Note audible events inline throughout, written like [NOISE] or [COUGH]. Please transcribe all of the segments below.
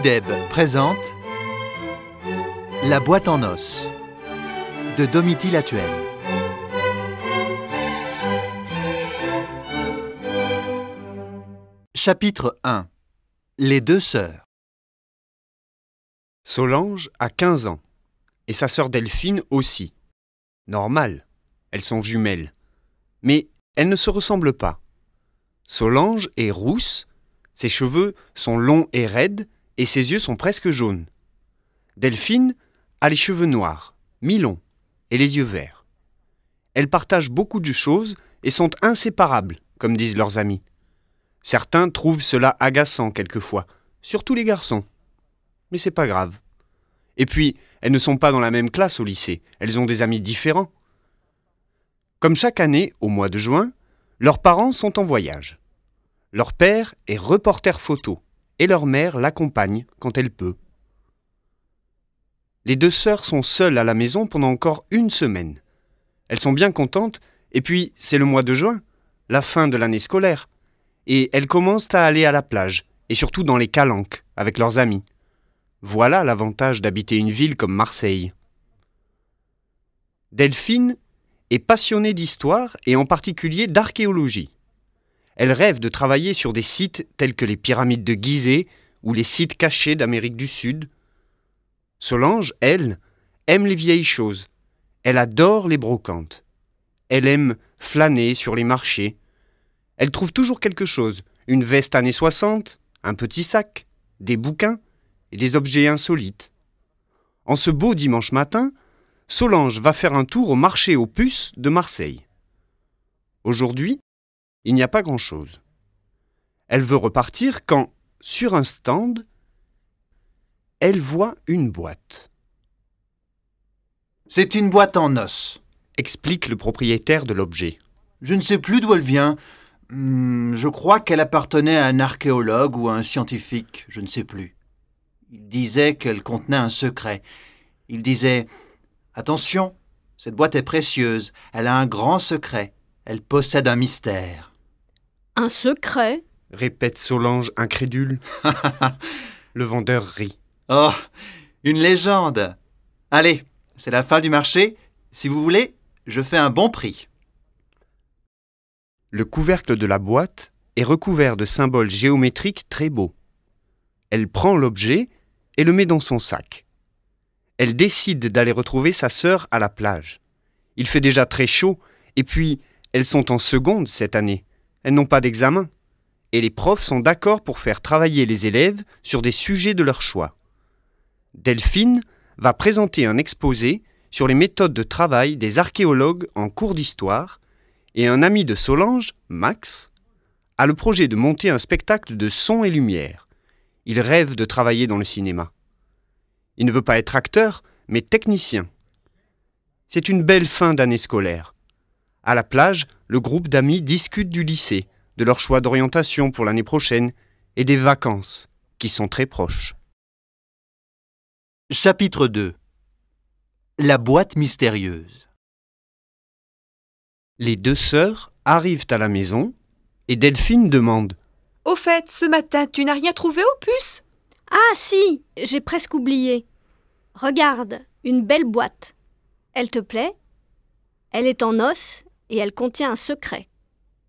Deb présente La boîte en os de Domiti Latuel Chapitre 1 Les deux sœurs Solange a 15 ans et sa sœur Delphine aussi. Normal, elles sont jumelles. Mais elles ne se ressemblent pas. Solange est rousse, ses cheveux sont longs et raides, et ses yeux sont presque jaunes. Delphine a les cheveux noirs, mi-longs, et les yeux verts. Elles partagent beaucoup de choses et sont inséparables, comme disent leurs amis. Certains trouvent cela agaçant quelquefois, surtout les garçons. Mais c'est pas grave. Et puis, elles ne sont pas dans la même classe au lycée, elles ont des amis différents. Comme chaque année, au mois de juin, leurs parents sont en voyage. Leur père est reporter photo et leur mère l'accompagne quand elle peut. Les deux sœurs sont seules à la maison pendant encore une semaine. Elles sont bien contentes, et puis c'est le mois de juin, la fin de l'année scolaire, et elles commencent à aller à la plage, et surtout dans les calanques, avec leurs amis. Voilà l'avantage d'habiter une ville comme Marseille. Delphine est passionnée d'histoire et en particulier d'archéologie elle rêve de travailler sur des sites tels que les pyramides de Gizeh ou les sites cachés d'Amérique du Sud. Solange, elle, aime les vieilles choses. Elle adore les brocantes. Elle aime flâner sur les marchés. Elle trouve toujours quelque chose, une veste années 60, un petit sac, des bouquins et des objets insolites. En ce beau dimanche matin, Solange va faire un tour au marché aux puces de Marseille. Aujourd'hui, il n'y a pas grand-chose. Elle veut repartir quand, sur un stand, elle voit une boîte. C'est une boîte en os, explique le propriétaire de l'objet. Je ne sais plus d'où elle vient. Hmm, je crois qu'elle appartenait à un archéologue ou à un scientifique, je ne sais plus. Il disait qu'elle contenait un secret. Il disait Attention, cette boîte est précieuse, elle a un grand secret, elle possède un mystère. Un secret répète Solange incrédule. [LAUGHS] le vendeur rit. Oh, une légende Allez, c'est la fin du marché. Si vous voulez, je fais un bon prix. Le couvercle de la boîte est recouvert de symboles géométriques très beaux. Elle prend l'objet et le met dans son sac. Elle décide d'aller retrouver sa sœur à la plage. Il fait déjà très chaud, et puis elles sont en seconde cette année elles n'ont pas d'examen. Et les profs sont d'accord pour faire travailler les élèves sur des sujets de leur choix. Delphine va présenter un exposé sur les méthodes de travail des archéologues en cours d'histoire, et un ami de Solange, Max, a le projet de monter un spectacle de son et lumière. Il rêve de travailler dans le cinéma. Il ne veut pas être acteur, mais technicien. C'est une belle fin d'année scolaire. À la plage, le groupe d'amis discute du lycée, de leur choix d'orientation pour l'année prochaine et des vacances, qui sont très proches. Chapitre 2 La boîte mystérieuse Les deux sœurs arrivent à la maison et Delphine demande Au fait, ce matin, tu n'as rien trouvé au puce ?»« Ah si, j'ai presque oublié. Regarde, une belle boîte. Elle te plaît Elle est en os et elle contient un secret.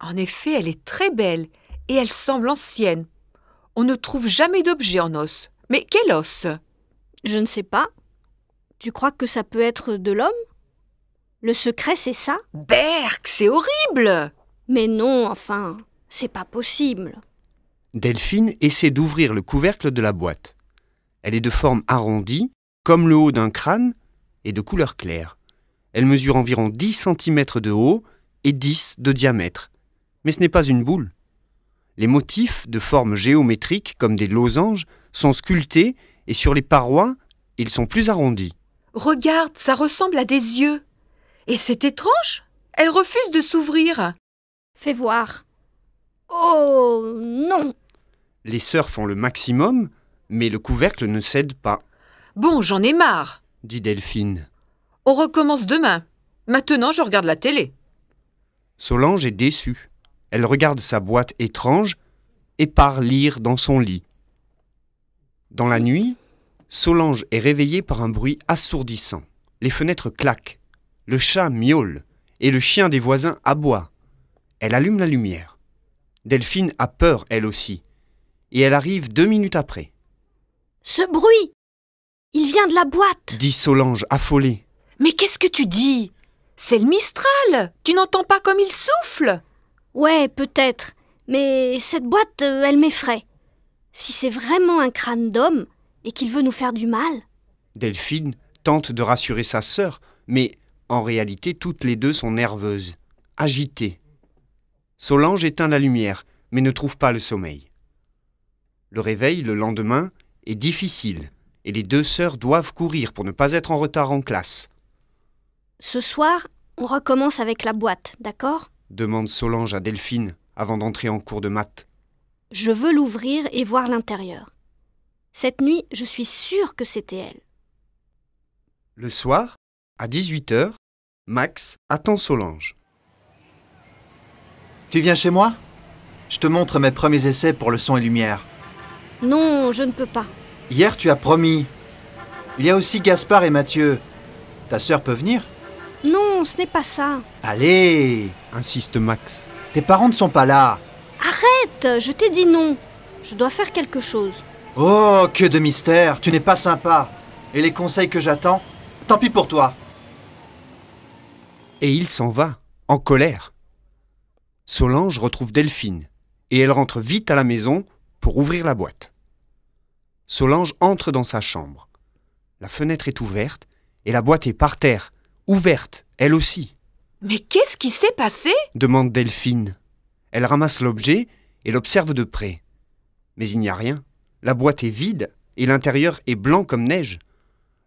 En effet, elle est très belle et elle semble ancienne. On ne trouve jamais d'objet en os. Mais quel os Je ne sais pas. Tu crois que ça peut être de l'homme Le secret, c'est ça Berk, c'est horrible Mais non, enfin, c'est pas possible. Delphine essaie d'ouvrir le couvercle de la boîte. Elle est de forme arrondie, comme le haut d'un crâne, et de couleur claire. Elle mesure environ 10 cm de haut et 10 de diamètre. Mais ce n'est pas une boule. Les motifs de forme géométrique comme des losanges sont sculptés et sur les parois, ils sont plus arrondis. Regarde, ça ressemble à des yeux. Et c'est étrange. Elle refuse de s'ouvrir. Fais voir. Oh non. Les sœurs font le maximum, mais le couvercle ne cède pas. Bon, j'en ai marre, dit Delphine. On recommence demain. Maintenant, je regarde la télé. Solange est déçue. Elle regarde sa boîte étrange et part lire dans son lit. Dans la nuit, Solange est réveillée par un bruit assourdissant. Les fenêtres claquent, le chat miaule et le chien des voisins aboie. Elle allume la lumière. Delphine a peur, elle aussi, et elle arrive deux minutes après. Ce bruit Il vient de la boîte dit Solange, affolée. Mais qu'est-ce que tu dis C'est le Mistral Tu n'entends pas comme il souffle Ouais, peut-être. Mais cette boîte, euh, elle m'effraie. Si c'est vraiment un crâne d'homme et qu'il veut nous faire du mal. Delphine tente de rassurer sa sœur, mais en réalité, toutes les deux sont nerveuses, agitées. Solange éteint la lumière, mais ne trouve pas le sommeil. Le réveil le lendemain est difficile, et les deux sœurs doivent courir pour ne pas être en retard en classe. Ce soir, on recommence avec la boîte, d'accord demande Solange à Delphine avant d'entrer en cours de maths. Je veux l'ouvrir et voir l'intérieur. Cette nuit, je suis sûre que c'était elle. Le soir, à 18h, Max attend Solange. Tu viens chez moi Je te montre mes premiers essais pour le son et lumière. Non, je ne peux pas. Hier, tu as promis. Il y a aussi Gaspard et Mathieu. Ta sœur peut venir non, ce n'est pas ça. Allez, insiste Max. Tes parents ne sont pas là. Arrête, je t'ai dit non. Je dois faire quelque chose. Oh, que de mystère, tu n'es pas sympa. Et les conseils que j'attends, tant pis pour toi. Et il s'en va, en colère. Solange retrouve Delphine, et elle rentre vite à la maison pour ouvrir la boîte. Solange entre dans sa chambre. La fenêtre est ouverte, et la boîte est par terre, ouverte, elle aussi. Mais qu'est-ce qui s'est passé demande Delphine. Elle ramasse l'objet et l'observe de près. Mais il n'y a rien. La boîte est vide et l'intérieur est blanc comme neige.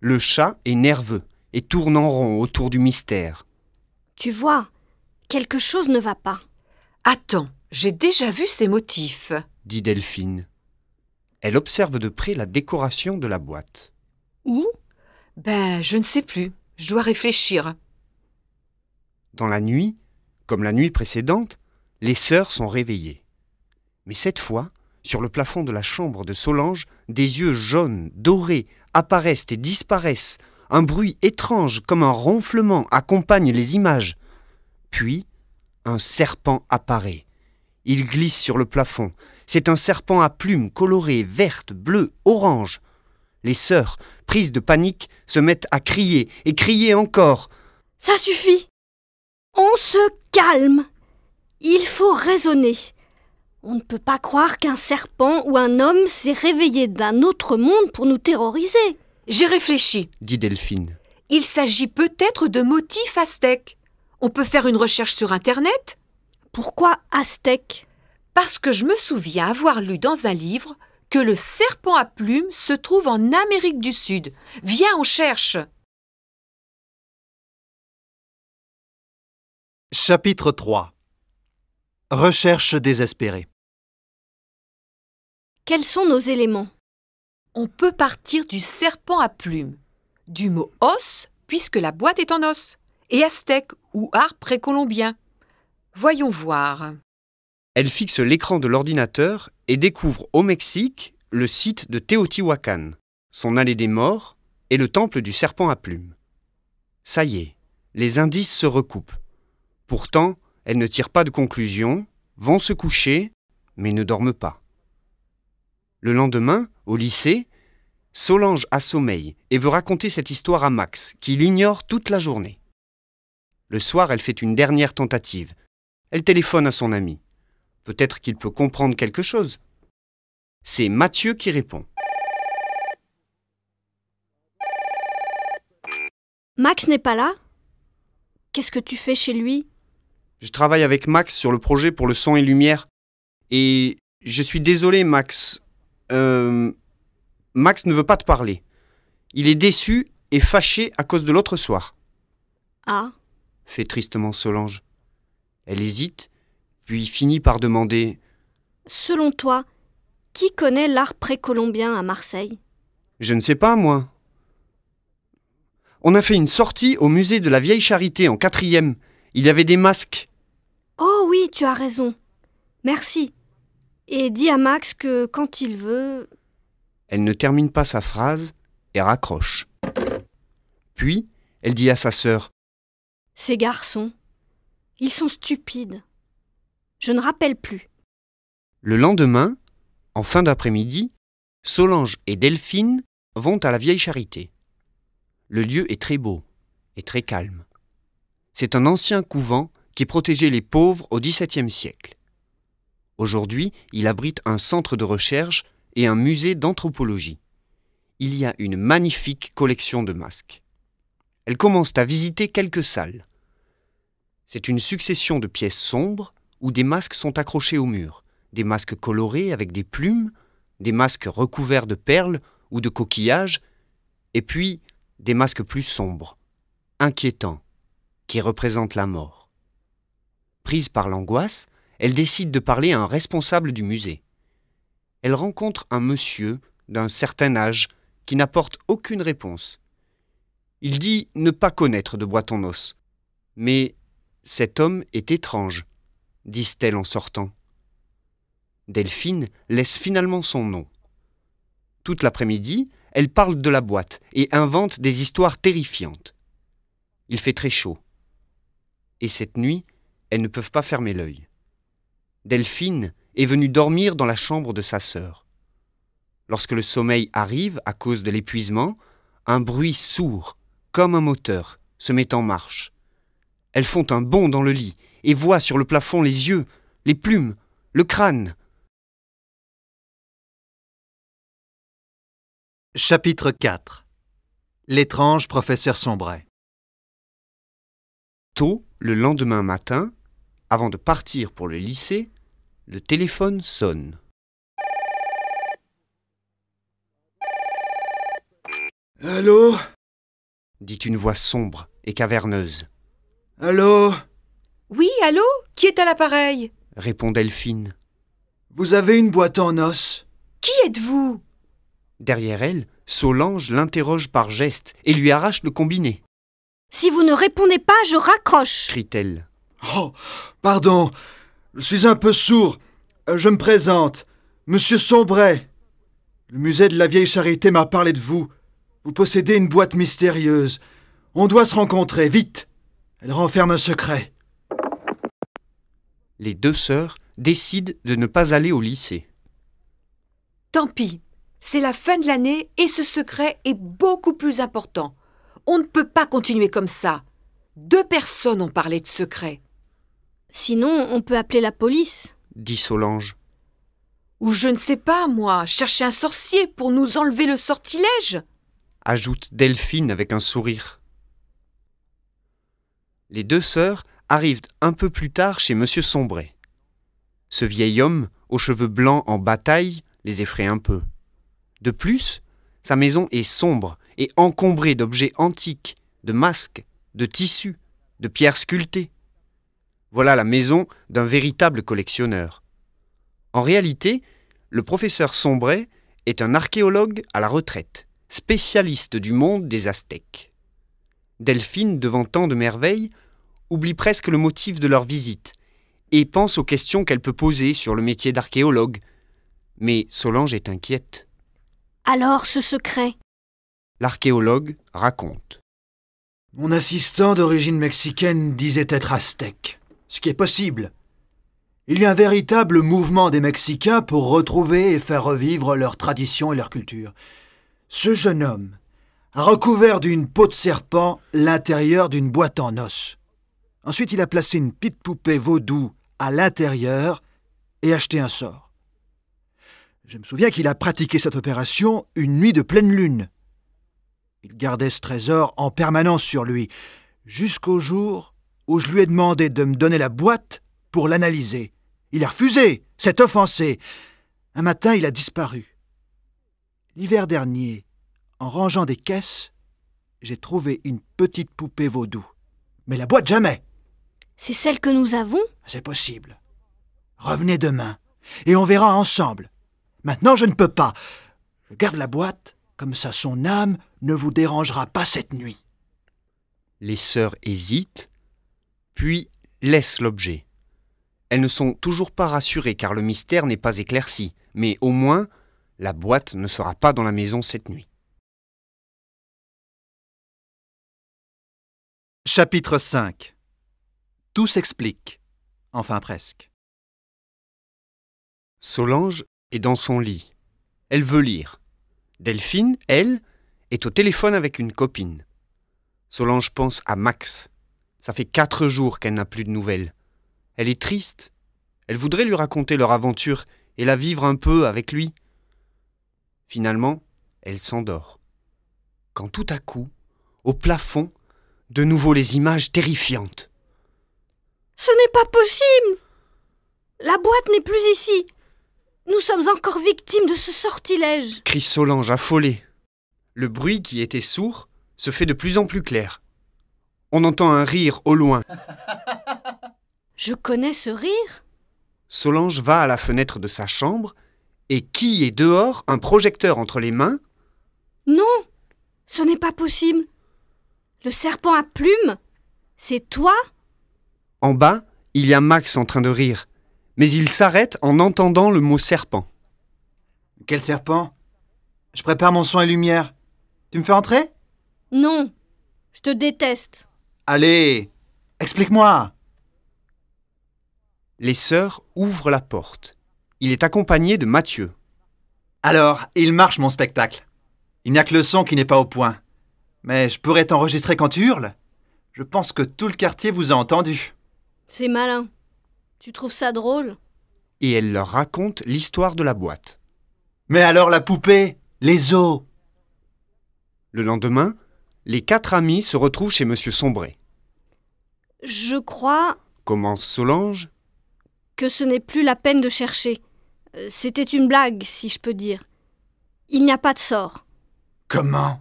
Le chat est nerveux et tourne en rond autour du mystère. Tu vois, quelque chose ne va pas. Attends, j'ai déjà vu ces motifs, dit Delphine. Elle observe de près la décoration de la boîte. Où Ben, je ne sais plus. Je dois réfléchir. Dans la nuit, comme la nuit précédente, les sœurs sont réveillées. Mais cette fois, sur le plafond de la chambre de Solange, des yeux jaunes, dorés, apparaissent et disparaissent. Un bruit étrange, comme un ronflement, accompagne les images. Puis, un serpent apparaît. Il glisse sur le plafond. C'est un serpent à plumes colorées, vertes, bleues, oranges. Les sœurs, prises de panique, se mettent à crier et crier encore. Ça suffit. On se calme. Il faut raisonner. On ne peut pas croire qu'un serpent ou un homme s'est réveillé d'un autre monde pour nous terroriser. J'ai réfléchi, dit Delphine. Il s'agit peut-être de motifs aztèques. On peut faire une recherche sur Internet. Pourquoi aztèques ?»« Parce que je me souviens avoir lu dans un livre que le serpent à plumes se trouve en Amérique du Sud. Viens, on cherche. Chapitre 3 Recherche désespérée Quels sont nos éléments On peut partir du serpent à plumes, du mot os, puisque la boîte est en os, et aztèque ou art précolombien. Voyons voir. Elle fixe l'écran de l'ordinateur et découvre au Mexique le site de Teotihuacan, son allée des morts et le temple du serpent à plumes. Ça y est, les indices se recoupent. Pourtant, elles ne tirent pas de conclusion, vont se coucher, mais ne dorment pas. Le lendemain, au lycée, Solange a et veut raconter cette histoire à Max, qui l'ignore toute la journée. Le soir, elle fait une dernière tentative. Elle téléphone à son ami. Peut-être qu'il peut comprendre quelque chose. C'est Mathieu qui répond. Max n'est pas là Qu'est-ce que tu fais chez lui Je travaille avec Max sur le projet pour le son et lumière. Et je suis désolé, Max. Euh, Max ne veut pas te parler. Il est déçu et fâché à cause de l'autre soir. Ah fait tristement Solange. Elle hésite puis finit par demander Selon toi, qui connaît l'art précolombien à Marseille Je ne sais pas, moi. On a fait une sortie au musée de la Vieille Charité en quatrième. Il y avait des masques. Oh oui, tu as raison. Merci. Et dis à Max que quand il veut. Elle ne termine pas sa phrase et raccroche. Puis, elle dit à sa sœur Ces garçons, ils sont stupides. Je ne rappelle plus. Le lendemain, en fin d'après-midi, Solange et Delphine vont à la vieille charité. Le lieu est très beau et très calme. C'est un ancien couvent qui protégeait les pauvres au XVIIe siècle. Aujourd'hui, il abrite un centre de recherche et un musée d'anthropologie. Il y a une magnifique collection de masques. Elles commencent à visiter quelques salles. C'est une succession de pièces sombres, où des masques sont accrochés au mur, des masques colorés avec des plumes, des masques recouverts de perles ou de coquillages, et puis des masques plus sombres, inquiétants, qui représentent la mort. Prise par l'angoisse, elle décide de parler à un responsable du musée. Elle rencontre un monsieur d'un certain âge qui n'apporte aucune réponse. Il dit ne pas connaître de boîte en os. Mais cet homme est étrange disent-elles en sortant. Delphine laisse finalement son nom. Toute l'après-midi, elle parle de la boîte et invente des histoires terrifiantes. Il fait très chaud. Et cette nuit, elles ne peuvent pas fermer l'œil. Delphine est venue dormir dans la chambre de sa sœur. Lorsque le sommeil arrive à cause de l'épuisement, un bruit sourd, comme un moteur, se met en marche. Elles font un bond dans le lit et voit sur le plafond les yeux, les plumes, le crâne. Chapitre 4 L'étrange professeur Sombray. Tôt, le lendemain matin, avant de partir pour le lycée, le téléphone sonne. Allô dit une voix sombre et caverneuse. Allô oui, allô Qui est à l'appareil répond Delphine. Vous avez une boîte en os Qui êtes-vous Derrière elle, Solange l'interroge par geste et lui arrache le combiné. Si vous ne répondez pas, je raccroche crie-t-elle. Oh, pardon, je suis un peu sourd. Euh, je me présente, Monsieur Sombray. Le musée de la vieille charité m'a parlé de vous. Vous possédez une boîte mystérieuse. On doit se rencontrer, vite. Elle renferme un secret les deux sœurs décident de ne pas aller au lycée. Tant pis, c'est la fin de l'année et ce secret est beaucoup plus important. On ne peut pas continuer comme ça. Deux personnes ont parlé de secret. Sinon, on peut appeler la police, dit Solange. Ou je ne sais pas, moi, chercher un sorcier pour nous enlever le sortilège, ajoute Delphine avec un sourire. Les deux sœurs arrivent un peu plus tard chez M. Sombray. Ce vieil homme, aux cheveux blancs en bataille, les effraie un peu. De plus, sa maison est sombre et encombrée d'objets antiques, de masques, de tissus, de pierres sculptées. Voilà la maison d'un véritable collectionneur. En réalité, le professeur Sombray est un archéologue à la retraite, spécialiste du monde des Aztèques. Delphine, devant tant de merveilles, oublie presque le motif de leur visite et pense aux questions qu'elle peut poser sur le métier d'archéologue. Mais Solange est inquiète. Alors ce secret L'archéologue raconte. Mon assistant d'origine mexicaine disait être aztèque, ce qui est possible. Il y a un véritable mouvement des Mexicains pour retrouver et faire revivre leurs traditions et leur culture. Ce jeune homme a recouvert d'une peau de serpent l'intérieur d'une boîte en os. Ensuite, il a placé une petite poupée vaudou à l'intérieur et acheté un sort. Je me souviens qu'il a pratiqué cette opération une nuit de pleine lune. Il gardait ce trésor en permanence sur lui, jusqu'au jour où je lui ai demandé de me donner la boîte pour l'analyser. Il a refusé, s'est offensé. Un matin, il a disparu. L'hiver dernier, en rangeant des caisses, j'ai trouvé une petite poupée vaudou. Mais la boîte jamais c'est celle que nous avons C'est possible. Revenez demain, et on verra ensemble. Maintenant, je ne peux pas. Je garde la boîte, comme ça son âme ne vous dérangera pas cette nuit. Les sœurs hésitent, puis laissent l'objet. Elles ne sont toujours pas rassurées car le mystère n'est pas éclairci, mais au moins, la boîte ne sera pas dans la maison cette nuit. Chapitre 5 tout s'explique. Enfin presque. Solange est dans son lit. Elle veut lire. Delphine, elle, est au téléphone avec une copine. Solange pense à Max. Ça fait quatre jours qu'elle n'a plus de nouvelles. Elle est triste. Elle voudrait lui raconter leur aventure et la vivre un peu avec lui. Finalement, elle s'endort. Quand tout à coup, au plafond, de nouveau les images terrifiantes. Ce n'est pas possible La boîte n'est plus ici Nous sommes encore victimes de ce sortilège crie Solange affolée. Le bruit qui était sourd se fait de plus en plus clair. On entend un rire au loin. [LAUGHS] Je connais ce rire Solange va à la fenêtre de sa chambre et qui est dehors un projecteur entre les mains Non Ce n'est pas possible Le serpent à plumes C'est toi en bas, il y a Max en train de rire, mais il s'arrête en entendant le mot serpent. Quel serpent Je prépare mon son et lumière. Tu me fais entrer Non, je te déteste. Allez, explique-moi. Les sœurs ouvrent la porte. Il est accompagné de Mathieu. Alors, il marche mon spectacle. Il n'y a que le son qui n'est pas au point. Mais je pourrais t'enregistrer quand tu hurles. Je pense que tout le quartier vous a entendu. C'est malin. Tu trouves ça drôle Et elle leur raconte l'histoire de la boîte. Mais alors la poupée Les os Le lendemain, les quatre amis se retrouvent chez Monsieur Sombré. Je crois, commence Solange, que ce n'est plus la peine de chercher. Euh, c'était une blague, si je peux dire. Il n'y a pas de sort. Comment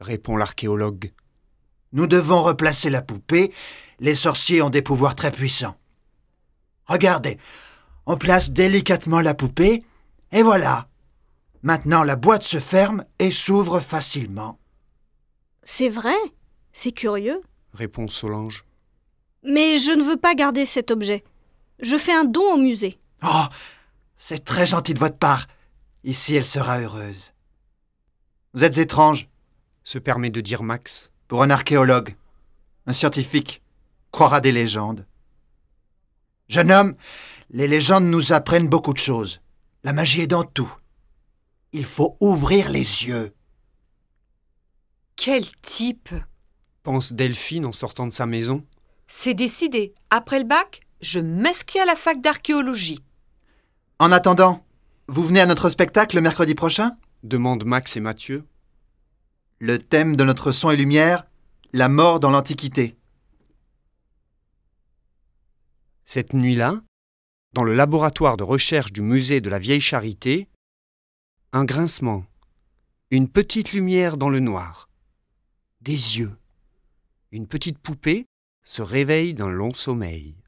répond l'archéologue. Nous devons replacer la poupée les sorciers ont des pouvoirs très puissants. Regardez, on place délicatement la poupée, et voilà. Maintenant la boîte se ferme et s'ouvre facilement. C'est vrai, c'est curieux, répond Solange. Mais je ne veux pas garder cet objet. Je fais un don au musée. Oh, c'est très gentil de votre part. Ici, elle sera heureuse. Vous êtes étrange, se permet de dire Max. Pour un archéologue, un scientifique, croira des légendes. Jeune homme, les légendes nous apprennent beaucoup de choses. La magie est dans tout. Il faut ouvrir les yeux. Quel type pense Delphine en sortant de sa maison. C'est décidé. Après le bac, je m'inscris à la fac d'archéologie. En attendant, vous venez à notre spectacle le mercredi prochain demandent Max et Mathieu. Le thème de notre son et lumière, la mort dans l'Antiquité. Cette nuit-là, dans le laboratoire de recherche du musée de la Vieille Charité, un grincement, une petite lumière dans le noir, des yeux. Une petite poupée se réveille d'un long sommeil.